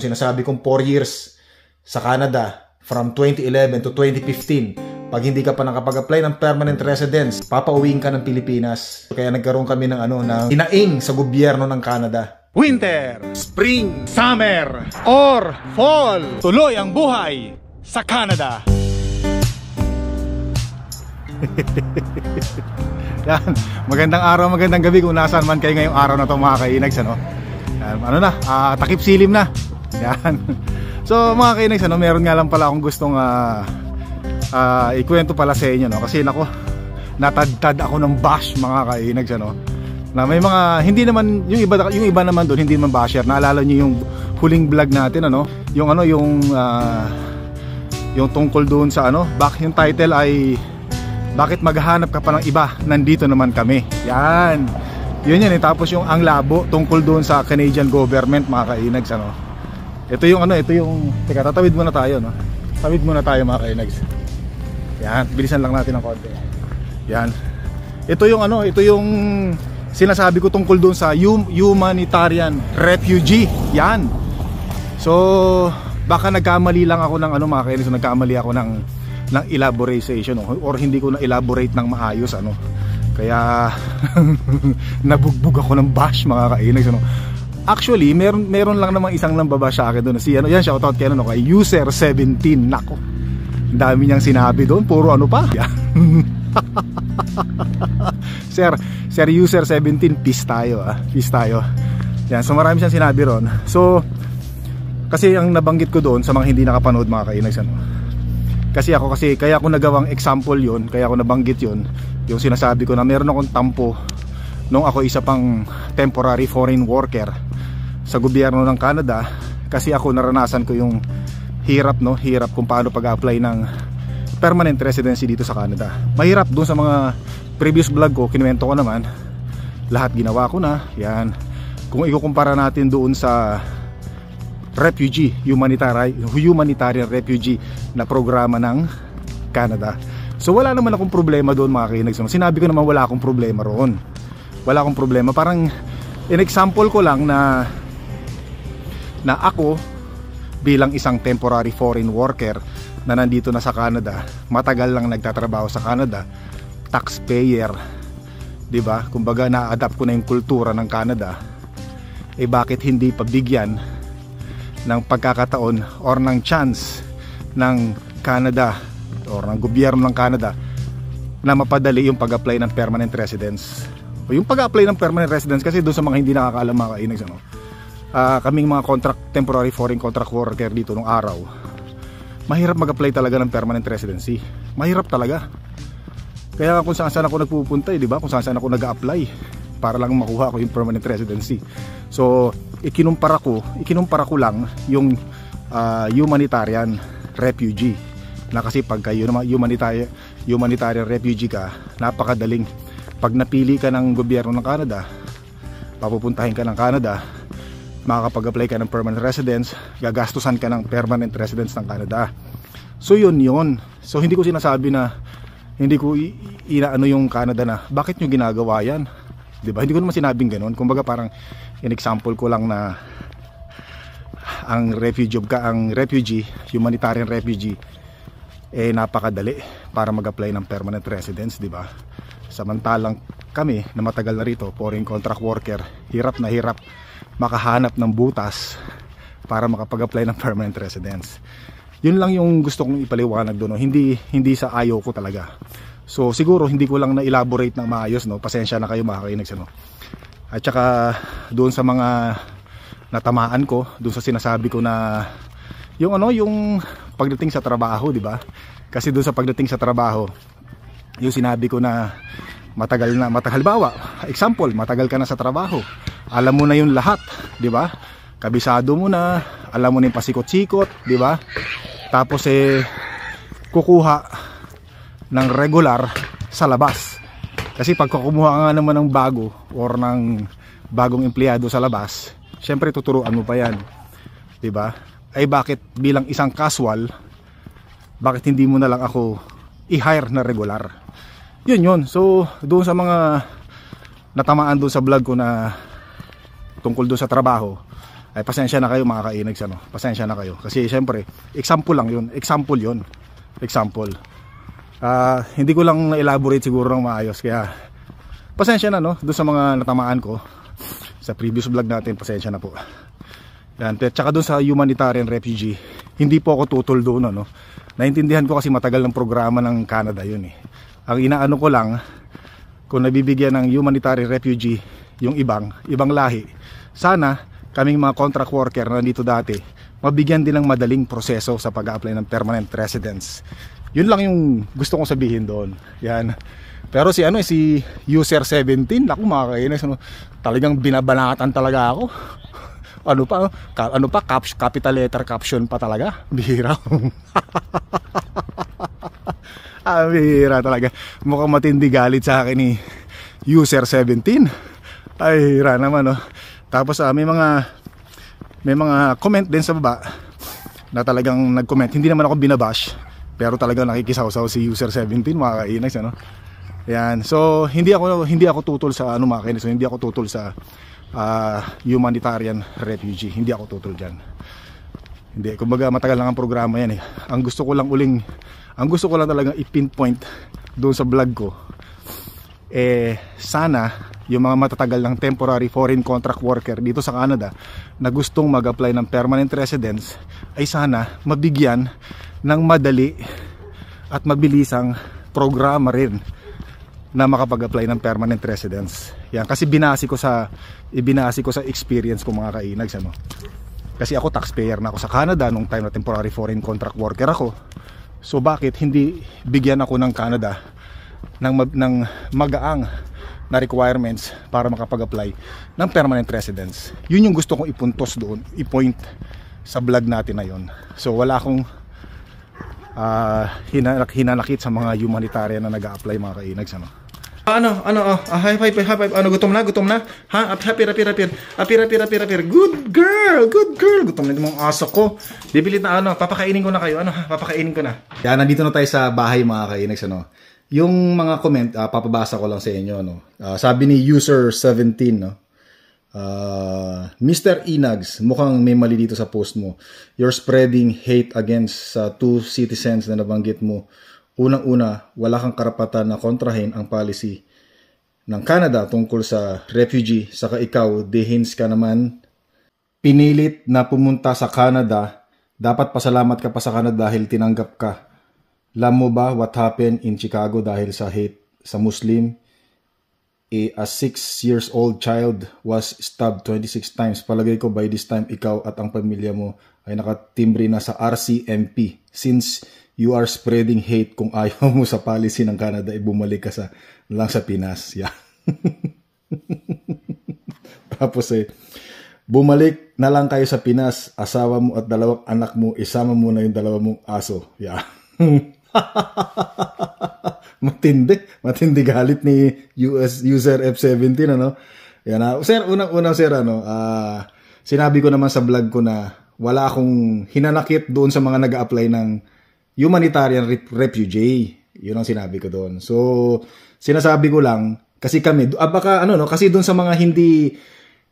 sinasabi kong 4 years sa Canada from 2011 to 2015, pag hindi ka pa nakapag-apply ng permanent residence, papauwiin ka ng Pilipinas. Kaya nagkaroon kami ng ano, ng inaing sa gobyerno ng Canada. Winter, Spring, Summer, or Fall. Tuloy ang buhay sa Canada. Yan. Magandang araw, magandang gabi kung nasaan man kayo ngayong araw na to mga kainags. Ano, ano na, uh, takip silim na. Yan. So mga kinags, ano, meron nga lang pala akong gustong uh, uh, ikwento pala sa inyo. No? Kasi nako, natadtad ako ng bash mga kainags. Ano? Na may mga, hindi naman, yung iba, yung iba naman doon, hindi naman basher. Naalala nyo yung huling vlog natin, ano? Yung ano, yung, uh, yung tungkol doon sa ano, bak, yung title ay, bakit maghahanap ka pa ng iba, nandito naman kami. Yan. Yun yan eh. Tapos yung ang labo tungkol doon sa Canadian government mga kainags, ano? Ito yung ano, ito yung Teka, tatawid muna tayo, no? Tawid muna tayo mga kainags Yan, bilisan lang natin ng konti Yan Ito yung ano, ito yung Sinasabi ko tungkol doon sa Humanitarian Refugee Yan So, baka nagkamali lang ako ng ano mga kainags so, Nagkamali ako ng ng elaboration or hindi ko na elaborate ng maayos ano kaya nabugbog ako ng bash mga kainags ano Actually, meron meron lang naman isang nambaba sa akin doon. Si ano, yan shoutout kay ano kay user 17 nako. Dami niyang sinabi doon, puro ano pa. sir, Sir user 17, peace tayo ah. Peace tayo. Yan, so marami siyang sinabi ron. So kasi ang nabanggit ko doon sa mga hindi nakapanood mga kainags ano. Kasi ako kasi kaya ako nagawang example 'yon, kaya ako nabanggit 'yon, yung sinasabi ko na meron akong tampo nung ako isa pang temporary foreign worker sa gobyerno ng Canada kasi ako naranasan ko yung hirap no hirap kung paano pag-apply ng permanent residency dito sa Canada mahirap dun sa mga previous vlog ko kinuwento ko naman lahat ginawa ko na yan kung ikukumpara natin doon sa refugee humanitarian humanitarian refugee na programa ng Canada so wala naman akong problema doon mga kainagsama sinabi ko naman wala akong problema roon wala akong problema parang in example ko lang na na ako bilang isang temporary foreign worker na nandito na sa Canada matagal lang nagtatrabaho sa Canada taxpayer 'di ba kumbaga na-adapt ko na yung kultura ng Canada eh bakit hindi pabigyan ng pagkakataon or ng chance ng Canada or ng gobyerno ng Canada na mapadali yung pag-apply ng permanent residence o yung pag-apply ng permanent residence kasi doon sa mga hindi nakakaalam mga kainags ano. Uh, kaming mga contract temporary foreign contract worker dito nung araw. Mahirap mag-apply talaga ng permanent residency. Mahirap talaga. Kaya kung saan saan ako nagpupunta, eh, di ba? Kung saan saan ako nag-apply para lang makuha ko yung permanent residency. So, ikinumpara ko, ikinumpara ko lang yung uh, humanitarian refugee na kasi pag kayo humanitarian, humanitarian refugee ka, napakadaling pag napili ka ng gobyerno ng Canada papupuntahin ka ng Canada makakapag-apply ka ng permanent residence gagastusan ka ng permanent residence ng Canada so yun yun so hindi ko sinasabi na hindi ko inaano yung Canada na bakit nyo ginagawa yan di ba hindi ko naman sinabing ganun kumbaga parang in example ko lang na ang refugee ka ang refugee humanitarian refugee eh napakadali para mag-apply ng permanent residence di ba Samantalang kami na matagal na rito, foreign contract worker, hirap na hirap makahanap ng butas para makapag-apply ng permanent residence. Yun lang yung gusto kong ipaliwanag doon, hindi hindi sa ayaw ko talaga. So siguro hindi ko lang na-elaborate ng maayos, no. Pasensya na kayo mga sa no? At saka doon sa mga natamaan ko, doon sa sinasabi ko na yung ano, yung pagdating sa trabaho, di ba? Kasi doon sa pagdating sa trabaho, yung sinabi ko na matagal na matagal bawa example matagal ka na sa trabaho alam mo na yung lahat di ba kabisado mo na alam mo na yung pasikot-sikot di ba tapos eh kukuha ng regular sa labas kasi pag kumuha nga naman ng bago or ng bagong empleyado sa labas syempre tuturuan mo pa yan di ba ay eh, bakit bilang isang casual bakit hindi mo na lang ako i-hire na regular yun yun so doon sa mga natamaan doon sa vlog ko na tungkol doon sa trabaho ay pasensya na kayo mga kainags ano pasensya na kayo kasi syempre example lang yun example yun example uh, hindi ko lang na-elaborate siguro ng maayos kaya pasensya na no doon sa mga natamaan ko sa previous vlog natin pasensya na po yan pero tsaka doon sa humanitarian refugee hindi po ako tutol doon no naintindihan ko kasi matagal ng programa ng Canada yun eh ang inaano ko lang kung nabibigyan ng humanitarian refugee yung ibang ibang lahi sana kaming mga contract worker na nandito dati mabigyan din ng madaling proseso sa pag-apply ng permanent residence yun lang yung gusto kong sabihin doon yan pero si ano eh, si user 17 ako makakainis ano, talagang binabanatan talaga ako ano pa ano pa caps, capital letter caption pa talaga bihira ah, bihira talaga. Mukhang matindi galit sa akin ni user 17. Ay, hira naman, no? Oh. Tapos ah, may mga may mga comment din sa baba na talagang nag-comment. Hindi naman ako binabash, pero talagang nakikisawsaw si user 17, mga kainags, ano? Yan. So, hindi ako hindi ako tutol sa ano mga kainags, so, hindi ako tutol sa uh, humanitarian refugee. Hindi ako tutol diyan. Hindi, kumbaga matagal lang ang programa yan eh. Ang gusto ko lang uling, ang gusto ko lang talaga i-pinpoint doon sa vlog ko. Eh, sana yung mga matatagal ng temporary foreign contract worker dito sa Canada na gustong mag-apply ng permanent residence ay sana mabigyan ng madali at mabilisang programa rin na makapag-apply ng permanent residence. Yan kasi binasi ko sa ibinasi ko sa experience ko mga kainag ano. Kasi ako taxpayer na ako sa Canada nung time na temporary foreign contract worker ako. So bakit hindi bigyan ako ng Canada ng, ng magaang na requirements para makapag-apply ng permanent residence. Yun yung gusto kong ipuntos doon, ipoint sa vlog natin na yun. So wala akong uh, hinanakit sa mga humanitarian na nag-a-apply mga kainags. Ano? Ano, ano, oh, ah, high five, high five. Ano, gutom na, gutom na. Ha, up, ah, happy, happy, happy. Happy, happy, happy, happy. Good girl, good girl. Gutom na yung aso ko. Bibilit na ano, papakainin ko na kayo. Ano, ha, papakainin ko na. Kaya nandito na tayo sa bahay mga kainags, ano. Yung mga comment, uh, papabasa ko lang sa inyo, no. Uh, ah, sabi ni user 17, no. Uh, Mr. Inags, mukhang may mali dito sa post mo. You're spreading hate against uh, two citizens na nabanggit mo Unang-una, wala kang karapatan na kontrahin ang policy ng Canada tungkol sa refugee saka ikaw, dehins ka naman. Pinilit na pumunta sa Canada, dapat pasalamat ka pa sa Canada dahil tinanggap ka. Alam mo ba what happened in Chicago dahil sa hate sa Muslim? A, a six years old child was stabbed 26 times. Palagay ko by this time ikaw at ang pamilya mo ay nakatimbre na sa RCMP since you are spreading hate kung ayaw mo sa policy ng Canada, ibumalik ka sa, lang sa Pinas. Yeah. Tapos eh, bumalik na lang kayo sa Pinas, asawa mo at dalawang anak mo, isama mo na yung dalawa mong aso. Yeah. matindi, matindi galit ni US user F17 ano. Yan, uh, sir, unang-una sir ano, uh, sinabi ko naman sa vlog ko na wala akong hinanakit doon sa mga nag-apply ng humanitarian rep- refugee. Yun ang sinabi ko doon. So, sinasabi ko lang, kasi kami, ah, baka ano no, kasi doon sa mga hindi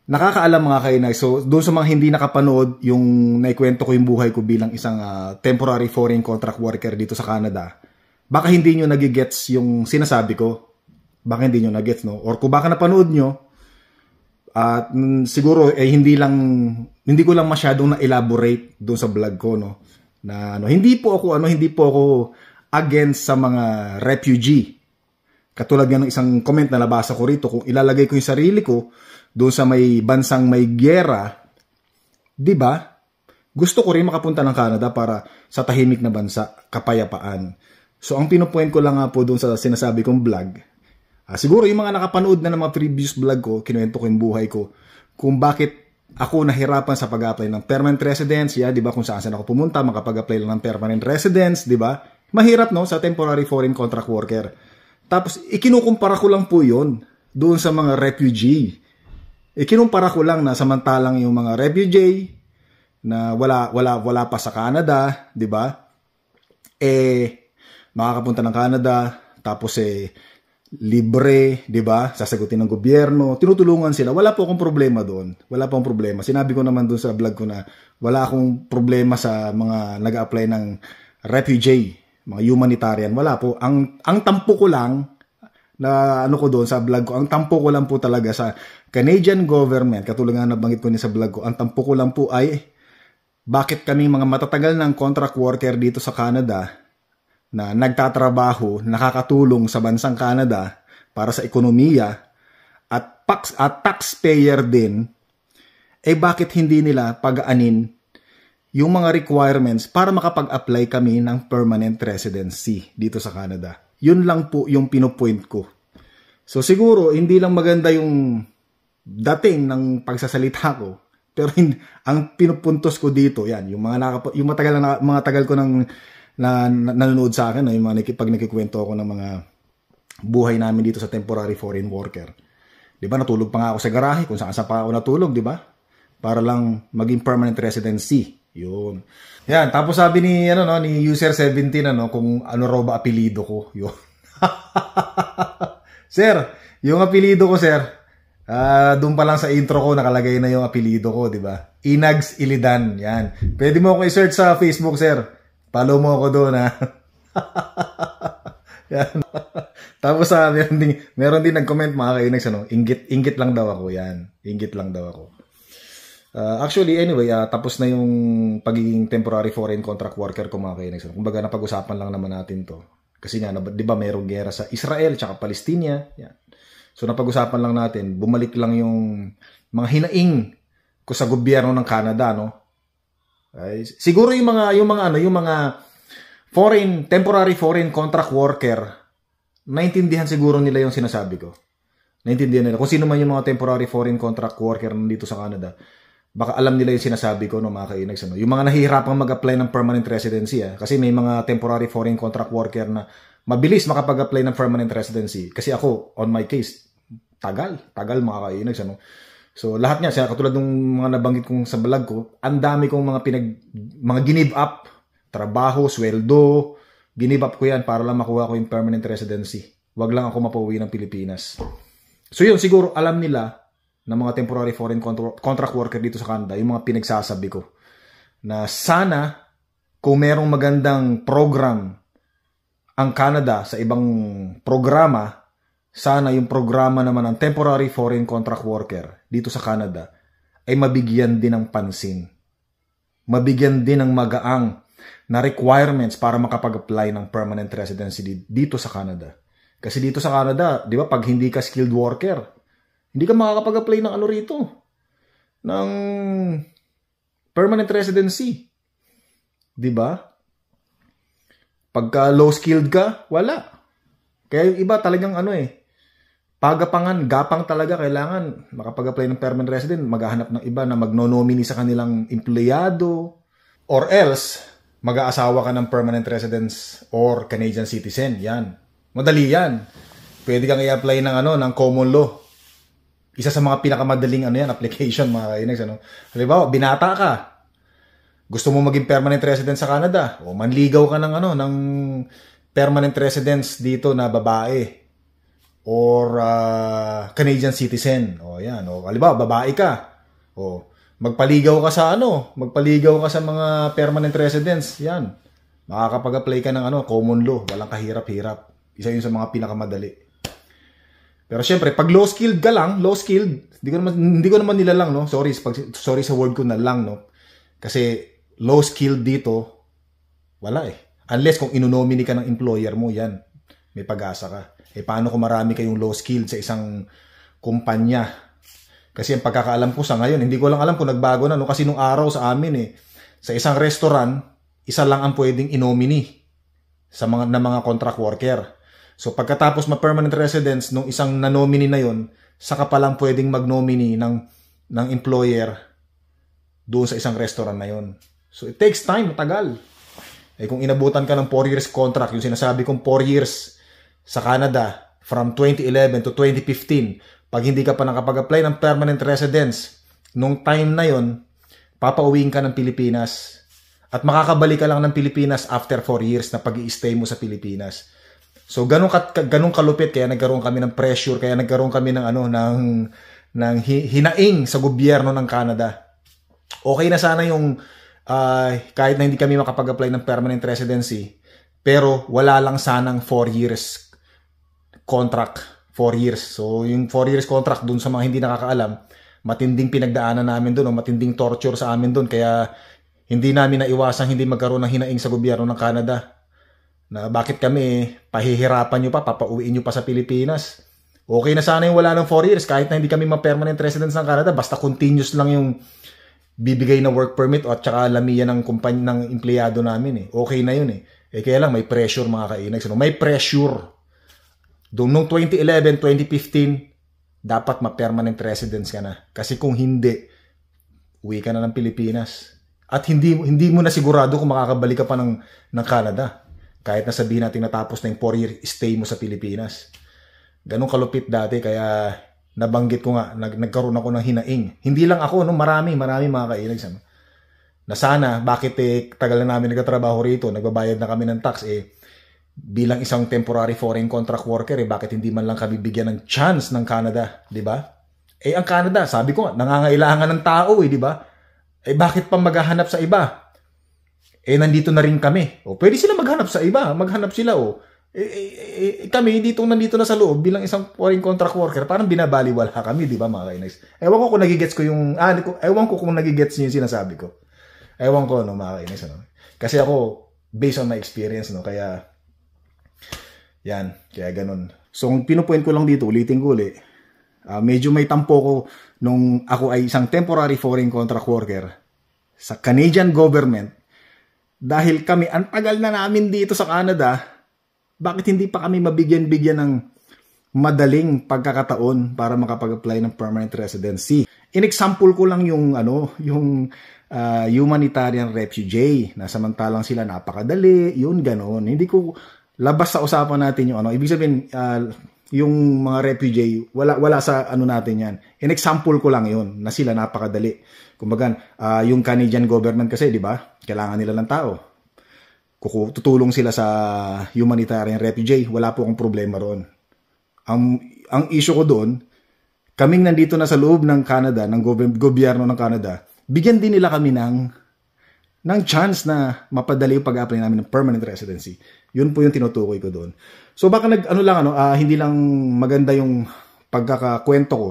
nakakaalam mga kayo na, so doon sa mga hindi nakapanood, yung naikwento ko yung buhay ko bilang isang uh, temporary foreign contract worker dito sa Canada, baka hindi nyo nagigets yung sinasabi ko. Baka hindi nyo nagets, no? Or kung baka napanood nyo, at uh, siguro eh hindi lang hindi ko lang masyadong na-elaborate doon sa vlog ko no na ano, hindi po ako ano, hindi po ako against sa mga refugee. Katulad nga ng isang comment na nabasa ko rito, kung ilalagay ko yung sarili ko doon sa may bansang may gyera, 'di ba? Gusto ko rin makapunta ng Canada para sa tahimik na bansa, kapayapaan. So ang pinupuin ko lang nga po doon sa sinasabi kong vlog, ah, siguro yung mga nakapanood na ng mga previous vlog ko, kinuwento ko yung buhay ko, kung bakit ako nahirapan sa pag-apply ng permanent residence, yeah, 'di ba? Kung saan saan ako pumunta, makapag-apply lang ng permanent residence, 'di ba? Mahirap no sa temporary foreign contract worker. Tapos ikinukumpara ko lang po 'yon doon sa mga refugee. Ikinukumpara ko lang na samantalang yung mga refugee na wala wala wala pa sa Canada, 'di ba? Eh makakapunta ng Canada tapos eh libre, 'di ba? Sasagutin ng gobyerno, tinutulungan sila. Wala po akong problema doon. Wala po problema. Sinabi ko naman doon sa vlog ko na wala akong problema sa mga nag-apply ng refugee, mga humanitarian. Wala po. Ang ang tampo ko lang na ano ko doon sa vlog ko, ang tampo ko lang po talaga sa Canadian government, katulad nga nabanggit ko niya sa vlog ko, ang tampo ko lang po ay bakit kami mga matatagal ng contract worker dito sa Canada na nagtatrabaho, nakakatulong sa bansang Canada para sa ekonomiya at, tax, at taxpayer din, eh bakit hindi nila pag pagaanin yung mga requirements para makapag-apply kami ng permanent residency dito sa Canada. Yun lang po yung pinopoint ko. So siguro, hindi lang maganda yung dating ng pagsasalita ko, pero in, ang pinupuntos ko dito, yan, yung mga, nakap- yung matagal na, mga tagal ko ng na, nanonood sa akin, no, yung mga, pag nakikwento ako ng mga buhay namin dito sa temporary foreign worker. Di ba, natulog pa nga ako sa garahe kung saan sa pa ako natulog, di ba? Para lang maging permanent residency. Yun. Yan, tapos sabi ni, ano, no, ni user 17, ano, kung ano raw ba apelido ko. Yun. sir, yung apelido ko, sir, uh, ah, doon pa lang sa intro ko, nakalagay na yung apelido ko, di ba? Inags Ilidan, yan. Pwede mo ako i-search sa Facebook, sir. Follow mo ako doon ha. yan. Tapos sa uh, meron din meron din nag-comment mga kainags ano, ingit, inggit lang daw ako yan. Ingit lang daw ako. Uh, actually, anyway, uh, tapos na yung pagiging temporary foreign contract worker ko mga kainags. Ano. Kumbaga, napag-usapan lang naman natin to. Kasi nga, di ba merong gera sa Israel at Palestina. Yan. So, napag-usapan lang natin, bumalik lang yung mga hinaing ko sa gobyerno ng Canada, no? Okay? Siguro yung mga yung mga ano, yung mga foreign temporary foreign contract worker naintindihan siguro nila yung sinasabi ko. Naintindihan nila. Kung sino man yung mga temporary foreign contract worker nandito sa Canada, baka alam nila yung sinasabi ko no mga kainags. Ano. Yung mga nahihirapang mag-apply ng permanent residency. Ah, kasi may mga temporary foreign contract worker na mabilis makapag-apply ng permanent residency. Kasi ako, on my case, tagal. Tagal mga kainags. Ano. So lahat niya, sila katulad ng mga nabanggit kong sa vlog ko, ang dami kong mga pinag mga ginive up, trabaho, sweldo, ginive up ko 'yan para lang makuha ko yung permanent residency. Wag lang ako mapauwi ng Pilipinas. So yun siguro alam nila na mga temporary foreign contract worker dito sa Canada, yung mga pinagsasabi ko na sana kung merong magandang program ang Canada sa ibang programa sana yung programa naman ng temporary foreign contract worker dito sa Canada ay mabigyan din ng pansin. Mabigyan din ng magaang na requirements para makapag-apply ng permanent residency dito sa Canada. Kasi dito sa Canada, di ba, pag hindi ka skilled worker, hindi ka makakapag-apply ng ano rito, ng permanent residency. Di ba? Pagka low skilled ka, wala. Kaya yung iba talagang ano eh, pagapangan, gapang talaga kailangan makapag-apply ng permanent resident, maghahanap ng iba na magno-nominee sa kanilang empleyado or else mag-aasawa ka ng permanent residence or Canadian citizen. Yan. Madali yan. Pwede kang i-apply ng ano, ng common law. Isa sa mga pinakamadaling ano yan, application mga kainex. Ano? Halimbawa, binata ka. Gusto mo maging permanent resident sa Canada o manligaw ka ng ano, ng permanent residence dito na babae or uh, Canadian citizen. O yan, o kaliba, babae ka. O magpaligaw ka sa ano, magpaligaw ka sa mga permanent residents. Yan. Makakapag-apply ka ng ano, common law, walang kahirap-hirap. Isa 'yun sa mga pinakamadali. Pero syempre, pag low skilled ka lang, low skilled, hindi ko naman hindi ko naman nilalang, no. Sorry, pag, sorry sa word ko na lang, no. Kasi low skilled dito wala eh. Unless kung inonomini ka ng employer mo, yan may pag-asa ka. Eh paano kung marami kayong low skill sa isang kumpanya? Kasi ang pagkakaalam ko sa ngayon, hindi ko lang alam kung nagbago na. No? Kasi nung araw sa amin eh, sa isang restaurant, isa lang ang pwedeng inomini sa mga, na mga contract worker. So pagkatapos ma-permanent residence nung isang nanomini na yon, saka pa lang pwedeng mag magnomini ng, ng employer doon sa isang restaurant na yon. So it takes time, matagal. Eh kung inabutan ka ng 4 years contract, yung sinasabi kong 4 years, sa Canada from 2011 to 2015, pag hindi ka pa nakapag-apply ng permanent residence, nung time na yon, papauwiin ka ng Pilipinas at makakabalik ka lang ng Pilipinas after 4 years na pag i stay mo sa Pilipinas. So ganun kat ganun kalupit kaya nagkaroon kami ng pressure, kaya nagkaroon kami ng ano ng ng hinaing sa gobyerno ng Canada. Okay na sana yung uh, kahit na hindi kami makapag-apply ng permanent residency, pero wala lang sanang 4 years contract, 4 years. So, yung 4 years contract, dun sa mga hindi nakakaalam, matinding pinagdaanan namin dun, o matinding torture sa amin dun. Kaya, hindi namin naiwasang hindi magkaroon ng hinaing sa gobyerno ng Canada. Na bakit kami, pahihirapan nyo pa, papauwiin nyo pa sa Pilipinas. Okay na sana yung wala ng 4 years, kahit na hindi kami ma-permanent residents ng Canada, basta continuous lang yung bibigay na work permit o at saka lamiya ng kumpanya ng empleyado namin eh. Okay na yun eh. Eh kaya lang may pressure mga kainag. So, may pressure doon nung 2011, 2015, dapat ma-permanent residence ka na. Kasi kung hindi, uwi ka na ng Pilipinas. At hindi, hindi mo na sigurado kung makakabalik ka pa ng, ng Canada. Kahit na sabihin natin natapos na yung 4-year stay mo sa Pilipinas. Ganong kalupit dati, kaya nabanggit ko nga, nag, nagkaroon ako ng hinaing. Hindi lang ako, no? marami, marami mga kailag na sana, bakit eh, tagal na namin nagkatrabaho rito, nagbabayad na kami ng tax, eh, bilang isang temporary foreign contract worker, eh, bakit hindi man lang kami bigyan ng chance ng Canada, di ba? Eh, ang Canada, sabi ko, nangangailangan ng tao, eh, di ba? Eh, bakit pa maghahanap sa iba? Eh, nandito na rin kami. O, pwede sila maghanap sa iba. Maghanap sila, o. Eh, eh, eh, eh kami, dito nandito na sa loob, bilang isang foreign contract worker, parang binabaliwala kami, di ba, mga kainis? Ewan ko kung nagigets ko yung, ah, ewan ko kung nagigets niyo yung sinasabi ko. Ewan ko, no, mga kainis, ano. Kasi ako, based on my experience, no, kaya yan, kaya ganun. So kung pinupoint ko lang dito, ulitin ko ulit, uh, ah, medyo may tampo ko nung ako ay isang temporary foreign contract worker sa Canadian government dahil kami, ang tagal na namin dito sa Canada, bakit hindi pa kami mabigyan-bigyan ng madaling pagkakataon para makapag-apply ng permanent residency. In-example ko lang yung ano, yung uh, humanitarian refugee na samantalang sila napakadali, yun ganon. Hindi ko labas sa usapan natin yung ano. Ibig sabihin, uh, yung mga refugee, wala, wala sa ano natin yan. An example ko lang yun, na sila napakadali. Kumbaga, uh, yung Canadian government kasi, di ba, kailangan nila ng tao. Kuku, tutulong sila sa humanitarian refugee, wala po akong problema roon. Ang, ang issue ko doon, kaming nandito na sa loob ng Canada, ng gobyerno ng Canada, bigyan din nila kami ng ng chance na mapadali yung pag-apply namin ng permanent residency. Yun po yung tinutukoy ko doon. So baka nag ano lang ano, uh, hindi lang maganda yung pagkakakwento ko.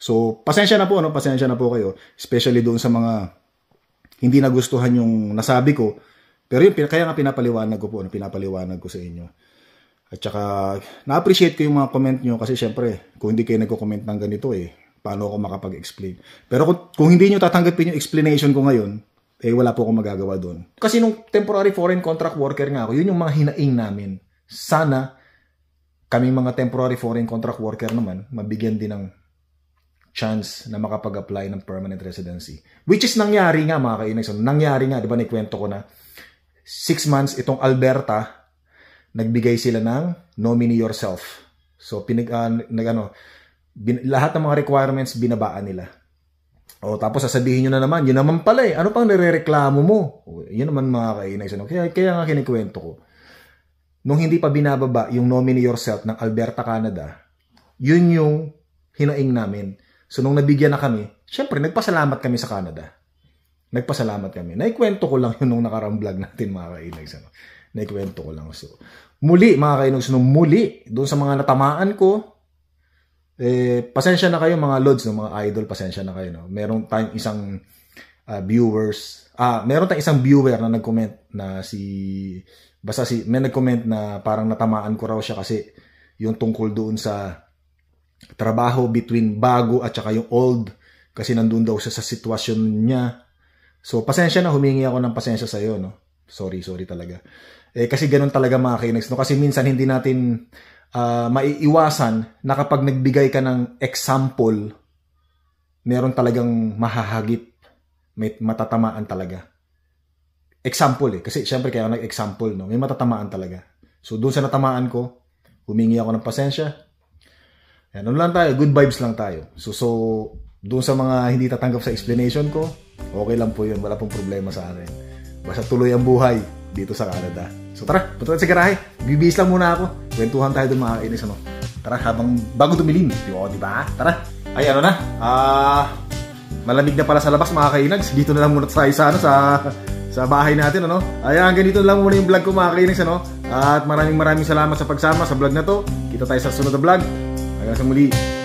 So pasensya na po ano, pasensya na po kayo, especially doon sa mga hindi nagustuhan yung nasabi ko. Pero yun, kaya nga pinapaliwanag ko po, ano, pinapaliwanag ko sa inyo. At saka, na-appreciate ko yung mga comment nyo kasi syempre, kung hindi kayo nagko-comment ng ganito eh, paano ako makapag-explain. Pero kung, kung hindi nyo tatanggapin yung explanation ko ngayon, eh wala po akong magagawa doon. Kasi nung temporary foreign contract worker nga ako, yun yung mga hinaing namin. Sana kami mga temporary foreign contract worker naman, mabigyan din ng chance na makapag-apply ng permanent residency. Which is nangyari nga mga kainay. So, nangyari nga, di ba naikwento ko na 6 months itong Alberta, nagbigay sila ng nominee yourself. So, pinag, uh, nag, ano, bin, lahat ng mga requirements binabaan nila. O oh, tapos sasabihin nyo na naman, yun naman pala eh, ano pang nire-reklamo mo? O, oh, yun naman mga kainay. Ano? Kaya, kaya nga kinikwento ko, nung hindi pa binababa yung nominee yourself ng Alberta, Canada, yun yung hinaing namin. So nung nabigyan na kami, syempre nagpasalamat kami sa Canada. Nagpasalamat kami. Naikwento ko lang yun nung nakarang vlog natin mga kainags. Ano? Naikwento ko lang. So, muli mga kainags, nung muli, doon sa mga natamaan ko, eh, pasensya na kayo mga lods, no? mga idol, pasensya na kayo. No? Meron tayong isang uh, viewers, ah, meron tayong isang viewer na nag-comment na si, basta si, may nag-comment na parang natamaan ko raw siya kasi yung tungkol doon sa trabaho between bago at saka yung old kasi nandun daw siya sa sitwasyon niya. So, pasensya na, humingi ako ng pasensya sa iyo, no? Sorry, sorry talaga. Eh, kasi ganun talaga mga Kinex, no? Kasi minsan hindi natin uh, maiiwasan na kapag nagbigay ka ng example, meron talagang mahahagip, may matatamaan talaga. Example eh, kasi syempre kaya ako nag-example, no? may matatamaan talaga. So doon sa natamaan ko, humingi ako ng pasensya. Yan, ano lang tayo, good vibes lang tayo. So, so doon sa mga hindi tatanggap sa explanation ko, okay lang po yun, wala pong problema sa akin. Basta tuloy ang buhay dito sa Canada. So tara, punta sa garahe. Bibihis lang muna ako. Kwentuhan tayo dun mga kainis ano. Tara, habang bago tumilim. Di ba? Diba? Tara. Ay, ano na? Ah, uh, malamig na pala sa labas mga kainags. Dito na lang muna tayo sa, ano, sa, sa bahay natin. Ano? Ayan, ganito na lang muna yung vlog ko mga kainags. Ano? At maraming maraming salamat sa pagsama sa vlog na to. Kita tayo sa sunod na vlog. Hanggang sa muli.